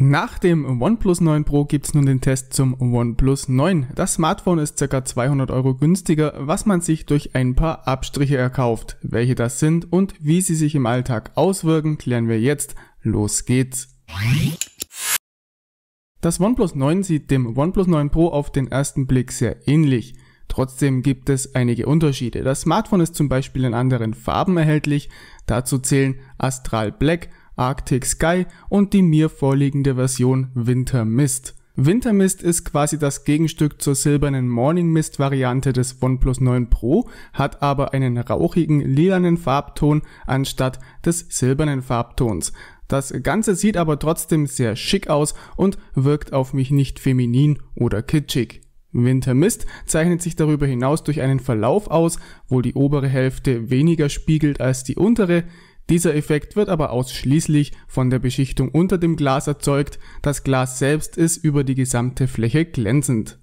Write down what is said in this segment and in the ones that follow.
Nach dem OnePlus 9 Pro gibt's nun den Test zum OnePlus 9. Das Smartphone ist ca. 200 Euro günstiger, was man sich durch ein paar Abstriche erkauft. Welche das sind und wie sie sich im Alltag auswirken, klären wir jetzt. Los geht's! Das OnePlus 9 sieht dem OnePlus 9 Pro auf den ersten Blick sehr ähnlich. Trotzdem gibt es einige Unterschiede. Das Smartphone ist zum Beispiel in anderen Farben erhältlich. Dazu zählen Astral Black, Arctic Sky und die mir vorliegende Version Winter Mist. Winter Mist ist quasi das Gegenstück zur silbernen Morning Mist Variante des OnePlus 9 Pro, hat aber einen rauchigen lilanen Farbton anstatt des silbernen Farbtons. Das Ganze sieht aber trotzdem sehr schick aus und wirkt auf mich nicht feminin oder kitschig. Winter Mist zeichnet sich darüber hinaus durch einen Verlauf aus, wo die obere Hälfte weniger spiegelt als die untere, dieser Effekt wird aber ausschließlich von der Beschichtung unter dem Glas erzeugt, das Glas selbst ist über die gesamte Fläche glänzend.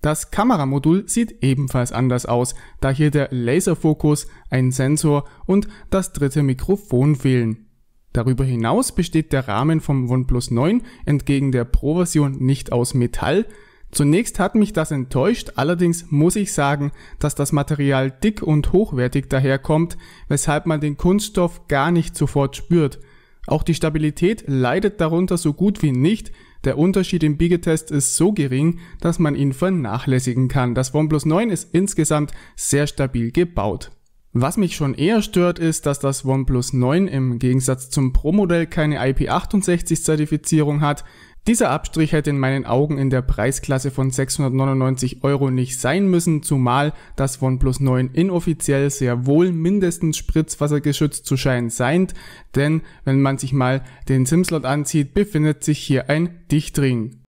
Das Kameramodul sieht ebenfalls anders aus, da hier der Laserfokus, ein Sensor und das dritte Mikrofon fehlen. Darüber hinaus besteht der Rahmen vom OnePlus 9 entgegen der Pro-Version nicht aus Metall, Zunächst hat mich das enttäuscht, allerdings muss ich sagen, dass das Material dick und hochwertig daherkommt, weshalb man den Kunststoff gar nicht sofort spürt. Auch die Stabilität leidet darunter so gut wie nicht, der Unterschied im Biegetest ist so gering, dass man ihn vernachlässigen kann. Das OnePlus 9 ist insgesamt sehr stabil gebaut. Was mich schon eher stört, ist, dass das OnePlus 9 im Gegensatz zum Pro-Modell keine IP68-Zertifizierung hat, dieser Abstrich hätte in meinen Augen in der Preisklasse von 699 Euro nicht sein müssen, zumal das OnePlus 9 inoffiziell sehr wohl mindestens spritzwassergeschützt zu scheinen seint, denn wenn man sich mal den Simslot anzieht, befindet sich hier ein Dichtring.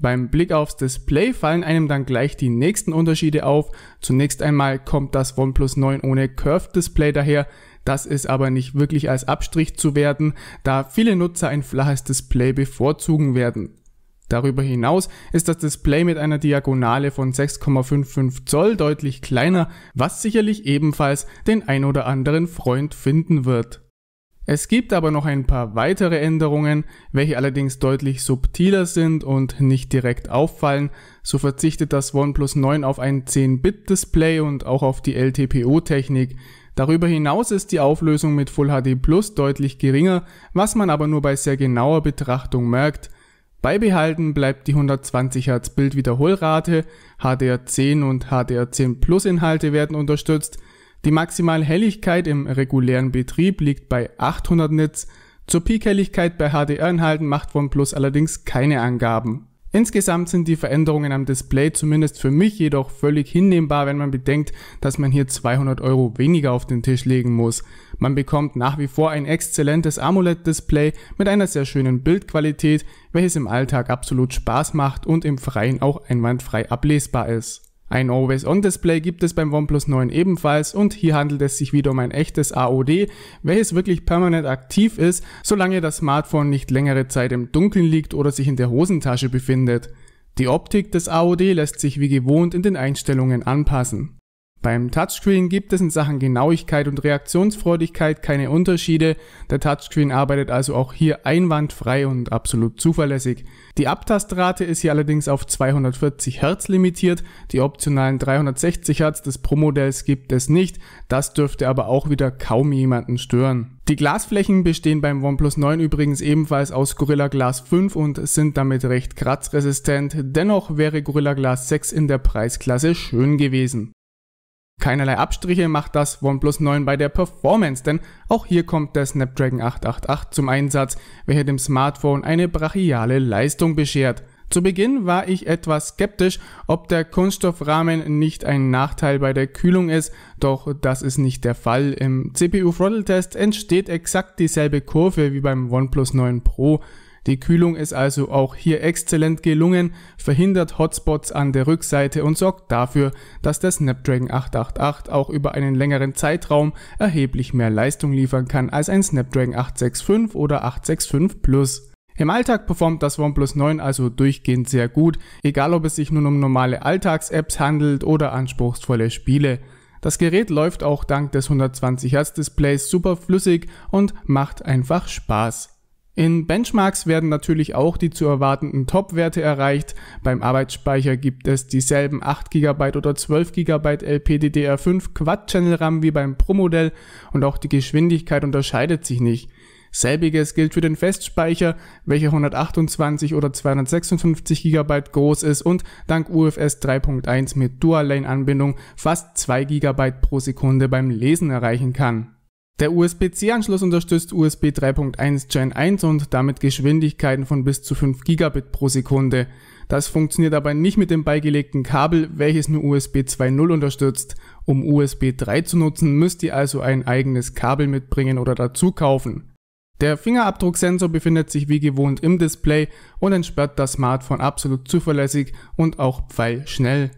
Beim Blick aufs Display fallen einem dann gleich die nächsten Unterschiede auf. Zunächst einmal kommt das OnePlus 9 ohne Curved Display daher, das ist aber nicht wirklich als Abstrich zu werden, da viele Nutzer ein flaches Display bevorzugen werden. Darüber hinaus ist das Display mit einer Diagonale von 6,55 Zoll deutlich kleiner, was sicherlich ebenfalls den ein oder anderen Freund finden wird. Es gibt aber noch ein paar weitere Änderungen, welche allerdings deutlich subtiler sind und nicht direkt auffallen. So verzichtet das OnePlus 9 auf ein 10-Bit-Display und auch auf die LTPO-Technik. Darüber hinaus ist die Auflösung mit Full HD Plus deutlich geringer, was man aber nur bei sehr genauer Betrachtung merkt. Beibehalten bleibt die 120 Hz Bildwiederholrate, HDR10 und HDR10 Plus Inhalte werden unterstützt. Die maximale Helligkeit im regulären Betrieb liegt bei 800 Nits. Zur Peak-Helligkeit bei HDR-Inhalten macht OnePlus allerdings keine Angaben. Insgesamt sind die Veränderungen am Display zumindest für mich jedoch völlig hinnehmbar, wenn man bedenkt, dass man hier 200 Euro weniger auf den Tisch legen muss. Man bekommt nach wie vor ein exzellentes AMOLED-Display mit einer sehr schönen Bildqualität, welches im Alltag absolut Spaß macht und im Freien auch einwandfrei ablesbar ist. Ein Always-On-Display gibt es beim OnePlus 9 ebenfalls und hier handelt es sich wieder um ein echtes AOD, welches wirklich permanent aktiv ist, solange das Smartphone nicht längere Zeit im Dunkeln liegt oder sich in der Hosentasche befindet. Die Optik des AOD lässt sich wie gewohnt in den Einstellungen anpassen. Beim Touchscreen gibt es in Sachen Genauigkeit und Reaktionsfreudigkeit keine Unterschiede. Der Touchscreen arbeitet also auch hier einwandfrei und absolut zuverlässig. Die Abtastrate ist hier allerdings auf 240 Hertz limitiert. Die optionalen 360 Hertz des Pro-Modells gibt es nicht. Das dürfte aber auch wieder kaum jemanden stören. Die Glasflächen bestehen beim OnePlus 9 übrigens ebenfalls aus Gorilla Glass 5 und sind damit recht kratzresistent. Dennoch wäre Gorilla Glass 6 in der Preisklasse schön gewesen. Keinerlei Abstriche macht das OnePlus 9 bei der Performance, denn auch hier kommt der Snapdragon 888 zum Einsatz, welcher dem Smartphone eine brachiale Leistung beschert. Zu Beginn war ich etwas skeptisch, ob der Kunststoffrahmen nicht ein Nachteil bei der Kühlung ist, doch das ist nicht der Fall. Im CPU-Throttle-Test entsteht exakt dieselbe Kurve wie beim OnePlus 9 Pro. Die Kühlung ist also auch hier exzellent gelungen, verhindert Hotspots an der Rückseite und sorgt dafür, dass der Snapdragon 888 auch über einen längeren Zeitraum erheblich mehr Leistung liefern kann als ein Snapdragon 865 oder 865 Plus. Im Alltag performt das OnePlus 9 also durchgehend sehr gut, egal ob es sich nun um normale Alltags-Apps handelt oder anspruchsvolle Spiele. Das Gerät läuft auch dank des 120 Hz Displays super flüssig und macht einfach Spaß. In Benchmarks werden natürlich auch die zu erwartenden Top-Werte erreicht. Beim Arbeitsspeicher gibt es dieselben 8 GB oder 12 GB LPDDR5 Quad-Channel-RAM wie beim Pro-Modell und auch die Geschwindigkeit unterscheidet sich nicht. Selbiges gilt für den Festspeicher, welcher 128 oder 256 GB groß ist und dank UFS 3.1 mit Dual-Lane-Anbindung fast 2 GB pro Sekunde beim Lesen erreichen kann. Der USB-C-Anschluss unterstützt USB 3.1 Gen 1 und damit Geschwindigkeiten von bis zu 5 Gigabit pro Sekunde. Das funktioniert aber nicht mit dem beigelegten Kabel, welches nur USB 2.0 unterstützt. Um USB 3 zu nutzen, müsst ihr also ein eigenes Kabel mitbringen oder dazu kaufen. Der Fingerabdrucksensor befindet sich wie gewohnt im Display und entsperrt das Smartphone absolut zuverlässig und auch pfeilschnell.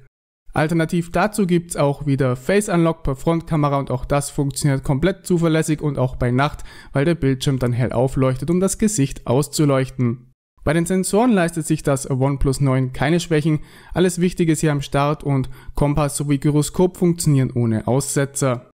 Alternativ dazu gibt's auch wieder Face Unlock per Frontkamera und auch das funktioniert komplett zuverlässig und auch bei Nacht, weil der Bildschirm dann hell aufleuchtet, um das Gesicht auszuleuchten. Bei den Sensoren leistet sich das OnePlus 9 keine Schwächen, alles Wichtige ist hier am Start und Kompass sowie Gyroskop funktionieren ohne Aussetzer.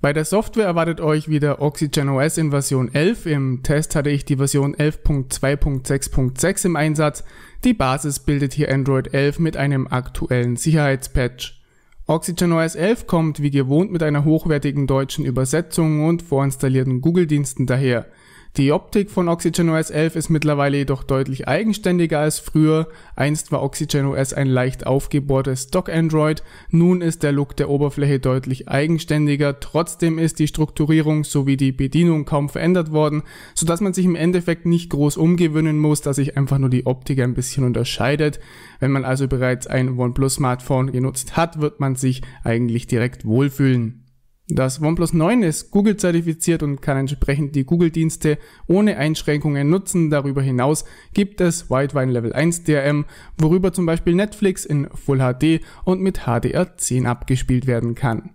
Bei der Software erwartet euch wieder Oxygen OS in Version 11. Im Test hatte ich die Version 11.2.6.6 im Einsatz. Die Basis bildet hier Android 11 mit einem aktuellen Sicherheitspatch. OxygenOS 11 kommt wie gewohnt mit einer hochwertigen deutschen Übersetzung und vorinstallierten Google-Diensten daher – die Optik von OxygenOS 11 ist mittlerweile jedoch deutlich eigenständiger als früher. Einst war OxygenOS ein leicht aufgebohrtes Stock-Android, nun ist der Look der Oberfläche deutlich eigenständiger. Trotzdem ist die Strukturierung sowie die Bedienung kaum verändert worden, sodass man sich im Endeffekt nicht groß umgewöhnen muss, dass sich einfach nur die Optik ein bisschen unterscheidet. Wenn man also bereits ein OnePlus-Smartphone genutzt hat, wird man sich eigentlich direkt wohlfühlen. Das OnePlus 9 ist Google zertifiziert und kann entsprechend die Google-Dienste ohne Einschränkungen nutzen. Darüber hinaus gibt es Widevine Level 1 DRM, worüber zum Beispiel Netflix in Full HD und mit HDR10 abgespielt werden kann.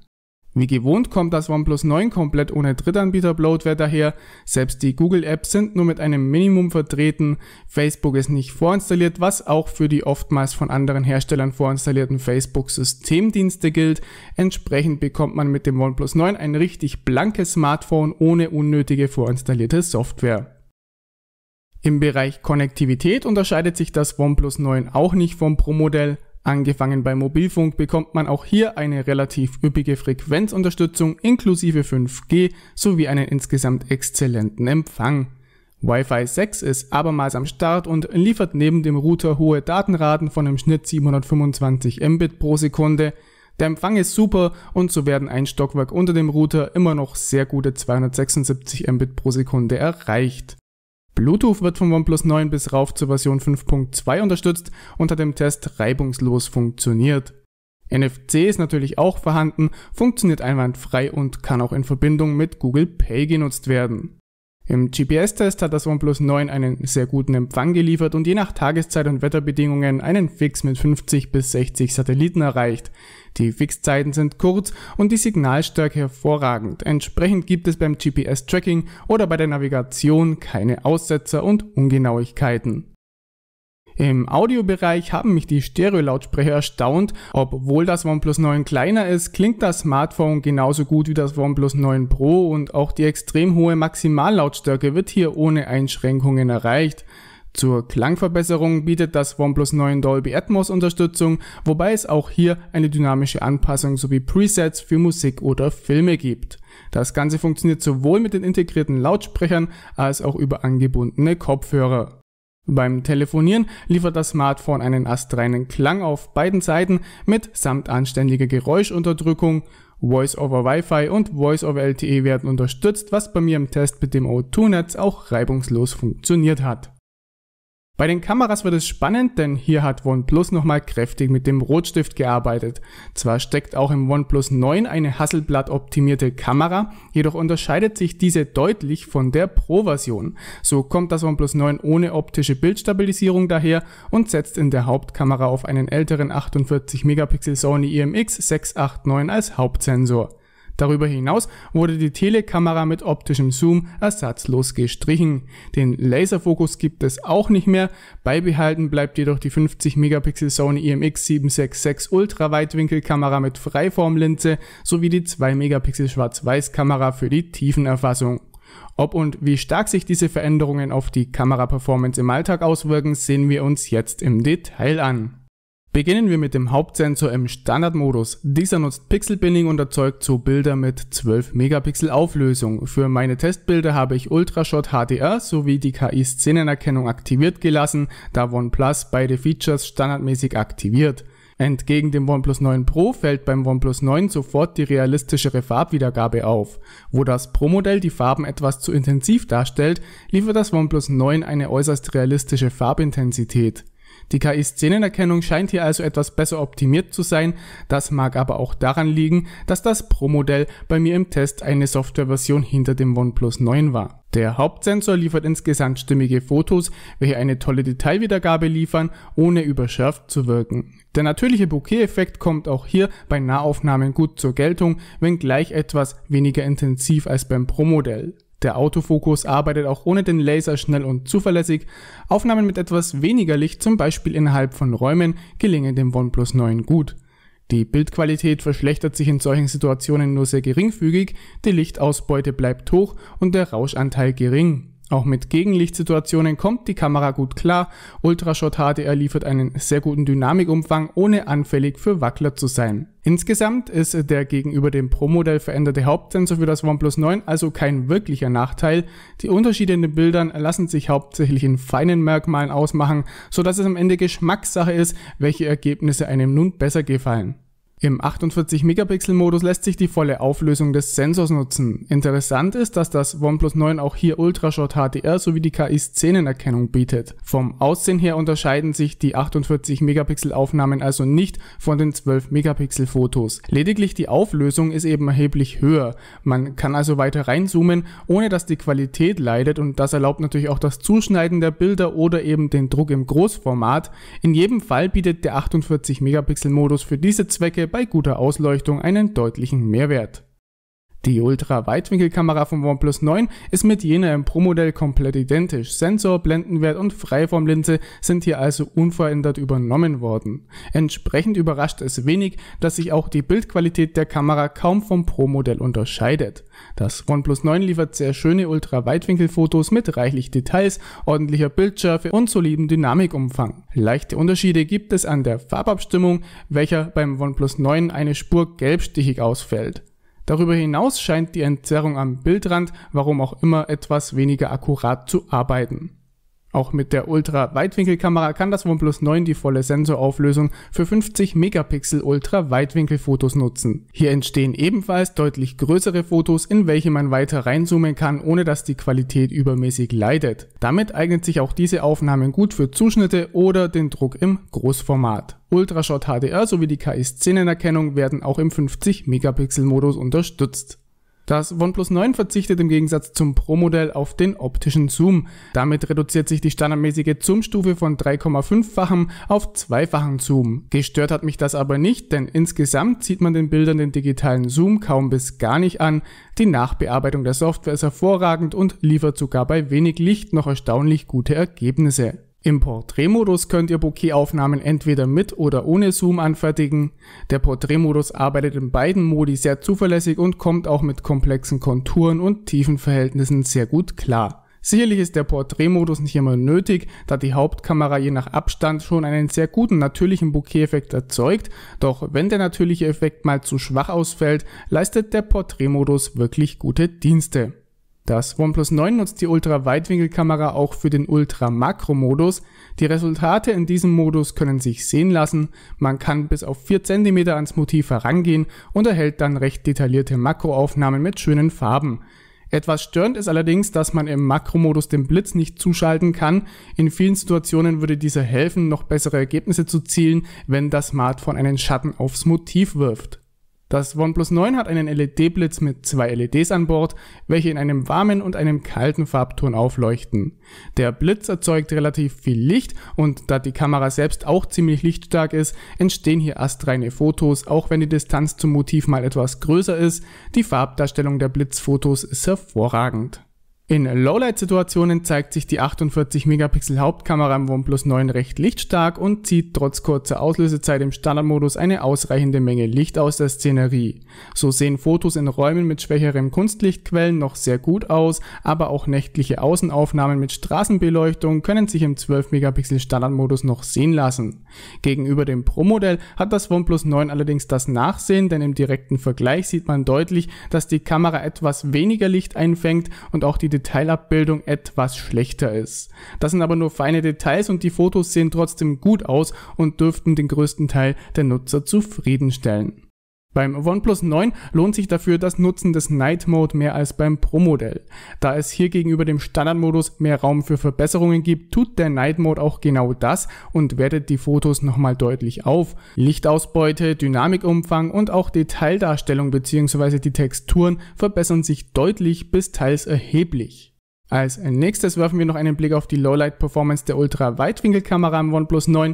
Wie gewohnt kommt das OnePlus 9 komplett ohne Drittanbieter-Bloatware daher. Selbst die Google-Apps sind nur mit einem Minimum vertreten. Facebook ist nicht vorinstalliert, was auch für die oftmals von anderen Herstellern vorinstallierten Facebook-Systemdienste gilt. Entsprechend bekommt man mit dem OnePlus 9 ein richtig blankes Smartphone ohne unnötige vorinstallierte Software. Im Bereich Konnektivität unterscheidet sich das OnePlus 9 auch nicht vom Pro-Modell. Angefangen bei Mobilfunk bekommt man auch hier eine relativ üppige Frequenzunterstützung inklusive 5G sowie einen insgesamt exzellenten Empfang. Wi-Fi 6 ist abermals am Start und liefert neben dem Router hohe Datenraten von im Schnitt 725 Mbit pro Sekunde. Der Empfang ist super und so werden ein Stockwerk unter dem Router immer noch sehr gute 276 Mbit pro Sekunde erreicht. Bluetooth wird von OnePlus 9 bis rauf zur Version 5.2 unterstützt und hat im Test reibungslos funktioniert. NFC ist natürlich auch vorhanden, funktioniert einwandfrei und kann auch in Verbindung mit Google Pay genutzt werden. Im GPS-Test hat das OnePlus 9 einen sehr guten Empfang geliefert und je nach Tageszeit und Wetterbedingungen einen Fix mit 50 bis 60 Satelliten erreicht. Die Fixzeiten sind kurz und die Signalstärke hervorragend. Entsprechend gibt es beim GPS-Tracking oder bei der Navigation keine Aussetzer und Ungenauigkeiten. Im Audiobereich haben mich die Stereo-Lautsprecher erstaunt. Obwohl das OnePlus 9 kleiner ist, klingt das Smartphone genauso gut wie das OnePlus 9 Pro und auch die extrem hohe Maximallautstärke wird hier ohne Einschränkungen erreicht. Zur Klangverbesserung bietet das OnePlus 9 Dolby Atmos Unterstützung, wobei es auch hier eine dynamische Anpassung sowie Presets für Musik oder Filme gibt. Das Ganze funktioniert sowohl mit den integrierten Lautsprechern als auch über angebundene Kopfhörer. Beim Telefonieren liefert das Smartphone einen astreinen Klang auf beiden Seiten mit samt anständiger Geräuschunterdrückung. Voice over Wi-Fi und Voice over LTE werden unterstützt, was bei mir im Test mit dem O2-Netz auch reibungslos funktioniert hat. Bei den Kameras wird es spannend, denn hier hat OnePlus nochmal kräftig mit dem Rotstift gearbeitet. Zwar steckt auch im OnePlus 9 eine Hasselblatt optimierte Kamera, jedoch unterscheidet sich diese deutlich von der Pro-Version. So kommt das OnePlus 9 ohne optische Bildstabilisierung daher und setzt in der Hauptkamera auf einen älteren 48 Megapixel Sony IMX e 689 als Hauptsensor. Darüber hinaus wurde die Telekamera mit optischem Zoom ersatzlos gestrichen. Den Laserfokus gibt es auch nicht mehr, beibehalten bleibt jedoch die 50 Megapixel Sony IMX e 766 Ultraweitwinkelkamera mit Freiformlinse sowie die 2 Megapixel Schwarz-Weiß-Kamera für die Tiefenerfassung. Ob und wie stark sich diese Veränderungen auf die Kameraperformance im Alltag auswirken, sehen wir uns jetzt im Detail an. Beginnen wir mit dem Hauptsensor im Standardmodus. Dieser nutzt Pixelbinding und erzeugt so Bilder mit 12 Megapixel Auflösung. Für meine Testbilder habe ich Ultrashot HDR sowie die KI-Szenenerkennung aktiviert gelassen, da OnePlus beide Features standardmäßig aktiviert. Entgegen dem OnePlus 9 Pro fällt beim OnePlus 9 sofort die realistischere Farbwiedergabe auf. Wo das Pro-Modell die Farben etwas zu intensiv darstellt, liefert das OnePlus 9 eine äußerst realistische Farbintensität. Die KI-Szenenerkennung scheint hier also etwas besser optimiert zu sein, das mag aber auch daran liegen, dass das Pro-Modell bei mir im Test eine Softwareversion hinter dem OnePlus 9 war. Der Hauptsensor liefert insgesamt stimmige Fotos, welche eine tolle Detailwiedergabe liefern, ohne überschärft zu wirken. Der natürliche Bokeh-Effekt kommt auch hier bei Nahaufnahmen gut zur Geltung, wenngleich etwas weniger intensiv als beim Pro-Modell. Der Autofokus arbeitet auch ohne den Laser schnell und zuverlässig. Aufnahmen mit etwas weniger Licht, zum Beispiel innerhalb von Räumen, gelingen dem OnePlus 9 gut. Die Bildqualität verschlechtert sich in solchen Situationen nur sehr geringfügig, die Lichtausbeute bleibt hoch und der Rauschanteil gering. Auch mit Gegenlichtsituationen kommt die Kamera gut klar. Ultrashot HDR liefert einen sehr guten Dynamikumfang, ohne anfällig für Wackler zu sein. Insgesamt ist der gegenüber dem Pro-Modell veränderte Hauptsensor für das OnePlus 9 also kein wirklicher Nachteil. Die Unterschiede in den Bildern lassen sich hauptsächlich in feinen Merkmalen ausmachen, so dass es am Ende Geschmackssache ist, welche Ergebnisse einem nun besser gefallen. Im 48-Megapixel-Modus lässt sich die volle Auflösung des Sensors nutzen. Interessant ist, dass das OnePlus 9 auch hier Ultrashot HDR sowie die KI-Szenenerkennung bietet. Vom Aussehen her unterscheiden sich die 48-Megapixel-Aufnahmen also nicht von den 12-Megapixel-Fotos. Lediglich die Auflösung ist eben erheblich höher. Man kann also weiter reinzoomen, ohne dass die Qualität leidet und das erlaubt natürlich auch das Zuschneiden der Bilder oder eben den Druck im Großformat. In jedem Fall bietet der 48-Megapixel-Modus für diese Zwecke bei guter Ausleuchtung einen deutlichen Mehrwert. Die Ultra-Weitwinkelkamera von OnePlus 9 ist mit jener im Pro-Modell komplett identisch. Sensor, Blendenwert und Freiformlinse sind hier also unverändert übernommen worden. Entsprechend überrascht es wenig, dass sich auch die Bildqualität der Kamera kaum vom Pro-Modell unterscheidet. Das OnePlus 9 liefert sehr schöne Ultra-Weitwinkelfotos mit reichlich Details, ordentlicher Bildschärfe und soliden Dynamikumfang. Leichte Unterschiede gibt es an der Farbabstimmung, welcher beim OnePlus 9 eine Spur gelbstichig ausfällt. Darüber hinaus scheint die Entzerrung am Bildrand, warum auch immer, etwas weniger akkurat zu arbeiten. Auch mit der Ultra-Weitwinkelkamera kann das OnePlus 9 die volle Sensorauflösung für 50 Megapixel Ultra-Weitwinkelfotos nutzen. Hier entstehen ebenfalls deutlich größere Fotos, in welche man weiter reinzoomen kann, ohne dass die Qualität übermäßig leidet. Damit eignet sich auch diese Aufnahmen gut für Zuschnitte oder den Druck im Großformat. Ultrashot HDR sowie die KI-Szenenerkennung werden auch im 50 Megapixel Modus unterstützt. Das OnePlus 9 verzichtet im Gegensatz zum Pro-Modell auf den optischen Zoom. Damit reduziert sich die standardmäßige Zoom-Stufe von 3,5-fachen auf 2-fachen Zoom. Gestört hat mich das aber nicht, denn insgesamt zieht man den Bildern den digitalen Zoom kaum bis gar nicht an. Die Nachbearbeitung der Software ist hervorragend und liefert sogar bei wenig Licht noch erstaunlich gute Ergebnisse. Im Porträtmodus könnt ihr Bokeh-Aufnahmen entweder mit oder ohne Zoom anfertigen. Der Porträtmodus arbeitet in beiden Modi sehr zuverlässig und kommt auch mit komplexen Konturen und Tiefenverhältnissen sehr gut klar. Sicherlich ist der Porträtmodus nicht immer nötig, da die Hauptkamera je nach Abstand schon einen sehr guten natürlichen Bokeh-Effekt erzeugt, doch wenn der natürliche Effekt mal zu schwach ausfällt, leistet der Porträtmodus wirklich gute Dienste. Das OnePlus 9 nutzt die Ultra-Weitwinkelkamera auch für den Ultra-Makro-Modus. Die Resultate in diesem Modus können sich sehen lassen. Man kann bis auf 4 cm ans Motiv herangehen und erhält dann recht detaillierte Makroaufnahmen mit schönen Farben. Etwas störend ist allerdings, dass man im Makromodus den Blitz nicht zuschalten kann. In vielen Situationen würde dieser helfen, noch bessere Ergebnisse zu zielen, wenn das Smartphone einen Schatten aufs Motiv wirft. Das OnePlus 9 hat einen LED-Blitz mit zwei LEDs an Bord, welche in einem warmen und einem kalten Farbton aufleuchten. Der Blitz erzeugt relativ viel Licht und da die Kamera selbst auch ziemlich lichtstark ist, entstehen hier astreine Fotos, auch wenn die Distanz zum Motiv mal etwas größer ist. Die Farbdarstellung der Blitzfotos ist hervorragend. In Lowlight-Situationen zeigt sich die 48 Megapixel Hauptkamera im OnePlus 9 recht lichtstark und zieht trotz kurzer Auslösezeit im Standardmodus eine ausreichende Menge Licht aus der Szenerie. So sehen Fotos in Räumen mit schwächeren Kunstlichtquellen noch sehr gut aus, aber auch nächtliche Außenaufnahmen mit Straßenbeleuchtung können sich im 12 Megapixel Standardmodus noch sehen lassen. Gegenüber dem Pro-Modell hat das OnePlus 9 allerdings das Nachsehen, denn im direkten Vergleich sieht man deutlich, dass die Kamera etwas weniger Licht einfängt und auch die Detailabbildung etwas schlechter ist. Das sind aber nur feine Details und die Fotos sehen trotzdem gut aus und dürften den größten Teil der Nutzer zufriedenstellen. Beim OnePlus 9 lohnt sich dafür das Nutzen des Night Mode mehr als beim Pro-Modell. Da es hier gegenüber dem Standardmodus mehr Raum für Verbesserungen gibt, tut der Night Mode auch genau das und wertet die Fotos nochmal deutlich auf. Lichtausbeute, Dynamikumfang und auch Detaildarstellung bzw. die Texturen verbessern sich deutlich bis teils erheblich. Als nächstes werfen wir noch einen Blick auf die Lowlight-Performance der Ultra-Weitwinkelkamera im OnePlus 9.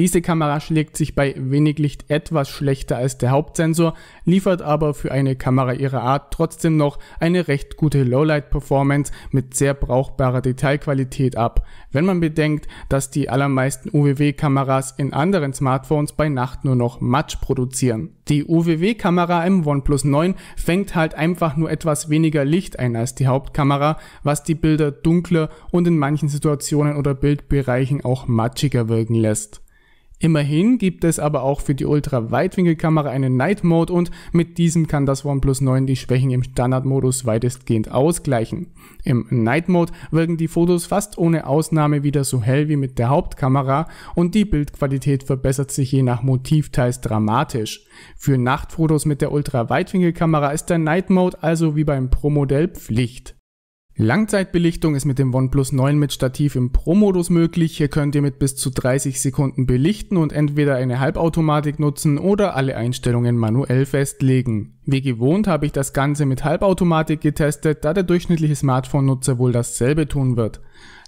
Diese Kamera schlägt sich bei wenig Licht etwas schlechter als der Hauptsensor, liefert aber für eine Kamera ihrer Art trotzdem noch eine recht gute Lowlight-Performance mit sehr brauchbarer Detailqualität ab, wenn man bedenkt, dass die allermeisten UWW-Kameras in anderen Smartphones bei Nacht nur noch Matsch produzieren. Die UWW-Kamera im OnePlus 9 fängt halt einfach nur etwas weniger Licht ein als die Hauptkamera, was die Bilder dunkler und in manchen Situationen oder Bildbereichen auch matschiger wirken lässt. Immerhin gibt es aber auch für die Ultra-Weitwinkelkamera einen Night Mode und mit diesem kann das OnePlus 9 die Schwächen im Standardmodus weitestgehend ausgleichen. Im Night Mode wirken die Fotos fast ohne Ausnahme wieder so hell wie mit der Hauptkamera und die Bildqualität verbessert sich je nach Motiv teils dramatisch. Für Nachtfotos mit der Ultra-Weitwinkelkamera ist der Night Mode also wie beim Pro-Modell Pflicht. Langzeitbelichtung ist mit dem OnePlus 9 mit Stativ im Pro-Modus möglich. Hier könnt ihr mit bis zu 30 Sekunden belichten und entweder eine Halbautomatik nutzen oder alle Einstellungen manuell festlegen. Wie gewohnt habe ich das Ganze mit Halbautomatik getestet, da der durchschnittliche Smartphone-Nutzer wohl dasselbe tun wird.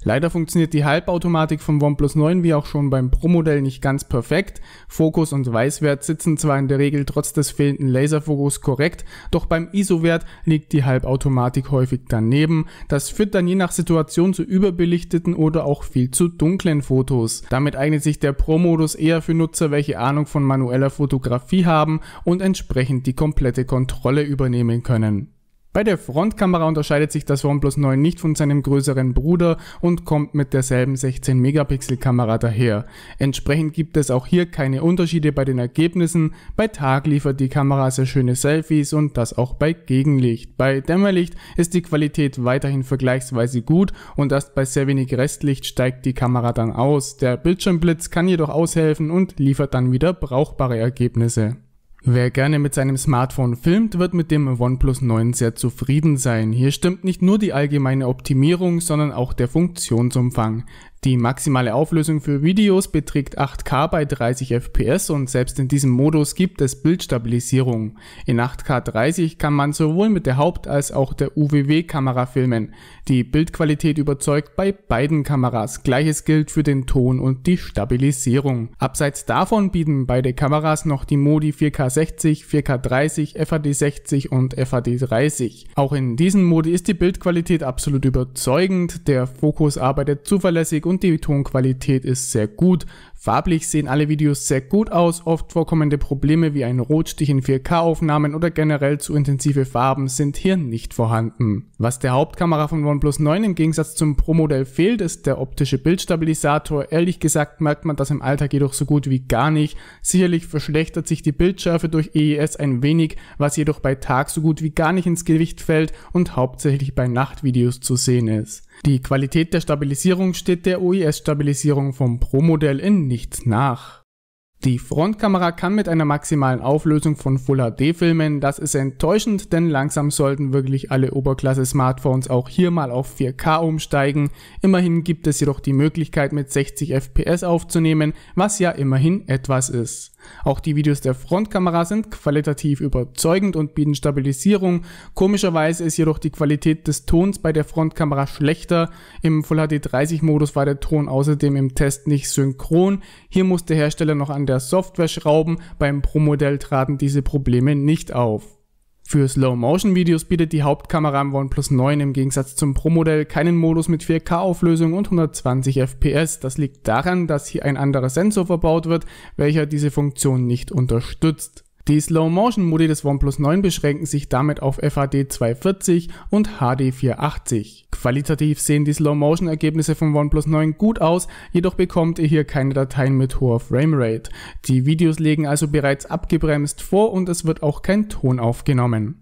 Leider funktioniert die Halbautomatik vom OnePlus 9 wie auch schon beim Pro-Modell nicht ganz perfekt. Fokus und Weißwert sitzen zwar in der Regel trotz des fehlenden Laserfokus korrekt, doch beim ISO-Wert liegt die Halbautomatik häufig daneben. Das führt dann je nach Situation zu überbelichteten oder auch viel zu dunklen Fotos. Damit eignet sich der Pro-Modus eher für Nutzer, welche Ahnung von manueller Fotografie haben und entsprechend die komplette Kontrolle übernehmen können. Bei der Frontkamera unterscheidet sich das OnePlus 9 nicht von seinem größeren Bruder und kommt mit derselben 16 Megapixel Kamera daher. Entsprechend gibt es auch hier keine Unterschiede bei den Ergebnissen. Bei Tag liefert die Kamera sehr schöne Selfies und das auch bei Gegenlicht. Bei Dämmerlicht ist die Qualität weiterhin vergleichsweise gut und erst bei sehr wenig Restlicht steigt die Kamera dann aus. Der Bildschirmblitz kann jedoch aushelfen und liefert dann wieder brauchbare Ergebnisse. Wer gerne mit seinem Smartphone filmt, wird mit dem OnePlus 9 sehr zufrieden sein. Hier stimmt nicht nur die allgemeine Optimierung, sondern auch der Funktionsumfang. Die maximale Auflösung für Videos beträgt 8K bei 30 FPS und selbst in diesem Modus gibt es Bildstabilisierung. In 8K 30 kann man sowohl mit der Haupt- als auch der UWW-Kamera filmen. Die Bildqualität überzeugt bei beiden Kameras. Gleiches gilt für den Ton und die Stabilisierung. Abseits davon bieten beide Kameras noch die Modi 4K 60, 4K 30, FAD 60 und FAD 30. Auch in diesen Modi ist die Bildqualität absolut überzeugend. Der Fokus arbeitet zuverlässig und die Tonqualität ist sehr gut. Farblich sehen alle Videos sehr gut aus, oft vorkommende Probleme wie ein Rotstich in 4K-Aufnahmen oder generell zu intensive Farben sind hier nicht vorhanden. Was der Hauptkamera von OnePlus 9 im Gegensatz zum Pro-Modell fehlt, ist der optische Bildstabilisator. Ehrlich gesagt merkt man das im Alltag jedoch so gut wie gar nicht. Sicherlich verschlechtert sich die Bildschärfe durch EES ein wenig, was jedoch bei Tag so gut wie gar nicht ins Gewicht fällt und hauptsächlich bei Nachtvideos zu sehen ist. Die Qualität der Stabilisierung steht der OIS-Stabilisierung e vom Pro-Modell in nichts nach. Die Frontkamera kann mit einer maximalen Auflösung von Full HD filmen, das ist enttäuschend, denn langsam sollten wirklich alle Oberklasse Smartphones auch hier mal auf 4K umsteigen. Immerhin gibt es jedoch die Möglichkeit mit 60 FPS aufzunehmen, was ja immerhin etwas ist. Auch die Videos der Frontkamera sind qualitativ überzeugend und bieten Stabilisierung. Komischerweise ist jedoch die Qualität des Tons bei der Frontkamera schlechter. Im Full HD 30 Modus war der Ton außerdem im Test nicht synchron. Hier muss der Hersteller noch an der oder Software-Schrauben beim Pro-Modell traten diese Probleme nicht auf. Für Slow-Motion-Videos bietet die Hauptkamera im OnePlus 9 im Gegensatz zum Pro-Modell keinen Modus mit 4K-Auflösung und 120 FPS. Das liegt daran, dass hier ein anderer Sensor verbaut wird, welcher diese Funktion nicht unterstützt. Die Slow-Motion-Modi des OnePlus 9 beschränken sich damit auf FHD 240 und HD 480. Qualitativ sehen die Slow-Motion-Ergebnisse vom OnePlus 9 gut aus, jedoch bekommt ihr hier keine Dateien mit hoher Framerate. Die Videos legen also bereits abgebremst vor und es wird auch kein Ton aufgenommen.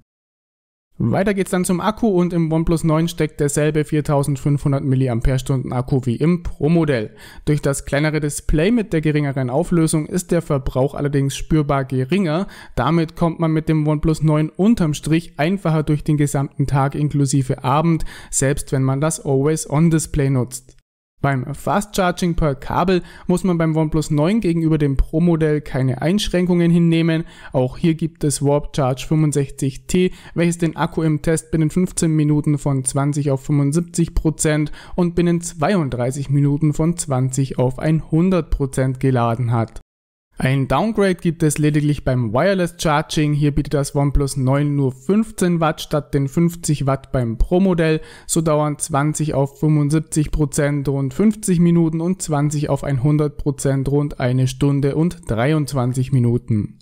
Weiter geht's dann zum Akku und im OnePlus 9 steckt derselbe 4500 mAh Akku wie im Pro-Modell. Durch das kleinere Display mit der geringeren Auflösung ist der Verbrauch allerdings spürbar geringer. Damit kommt man mit dem OnePlus 9 unterm Strich einfacher durch den gesamten Tag inklusive Abend, selbst wenn man das Always-On-Display nutzt. Beim Fast Charging per Kabel muss man beim OnePlus 9 gegenüber dem Pro-Modell keine Einschränkungen hinnehmen. Auch hier gibt es Warp Charge 65T, welches den Akku im Test binnen 15 Minuten von 20 auf 75% Prozent und binnen 32 Minuten von 20 auf 100% Prozent geladen hat. Ein Downgrade gibt es lediglich beim Wireless Charging. Hier bietet das OnePlus 9 nur 15 Watt statt den 50 Watt beim Pro-Modell. So dauern 20 auf 75 Prozent rund 50 Minuten und 20 auf 100 Prozent rund eine Stunde und 23 Minuten.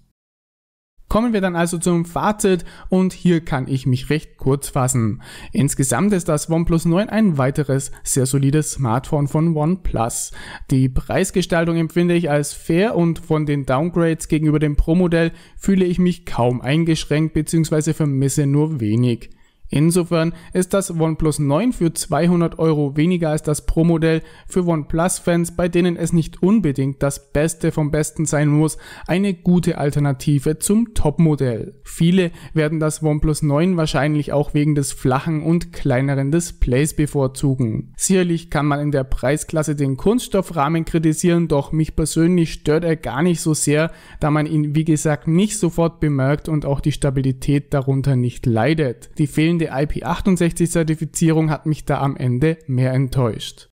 Kommen wir dann also zum Fazit und hier kann ich mich recht kurz fassen. Insgesamt ist das OnePlus 9 ein weiteres sehr solides Smartphone von OnePlus. Die Preisgestaltung empfinde ich als fair und von den Downgrades gegenüber dem Pro-Modell fühle ich mich kaum eingeschränkt bzw. vermisse nur wenig. Insofern ist das OnePlus 9 für 200 Euro weniger als das Pro-Modell für OnePlus-Fans, bei denen es nicht unbedingt das Beste vom Besten sein muss, eine gute Alternative zum Top-Modell. Viele werden das OnePlus 9 wahrscheinlich auch wegen des flachen und kleineren Displays bevorzugen. Sicherlich kann man in der Preisklasse den Kunststoffrahmen kritisieren, doch mich persönlich stört er gar nicht so sehr, da man ihn wie gesagt nicht sofort bemerkt und auch die Stabilität darunter nicht leidet. Die fehlenden fehlende IP68-Zertifizierung hat mich da am Ende mehr enttäuscht.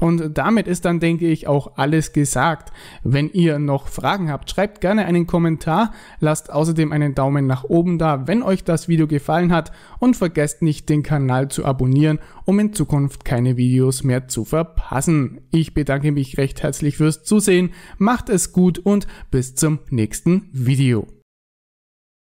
Und damit ist dann, denke ich, auch alles gesagt. Wenn ihr noch Fragen habt, schreibt gerne einen Kommentar, lasst außerdem einen Daumen nach oben da, wenn euch das Video gefallen hat und vergesst nicht, den Kanal zu abonnieren, um in Zukunft keine Videos mehr zu verpassen. Ich bedanke mich recht herzlich fürs Zusehen, macht es gut und bis zum nächsten Video.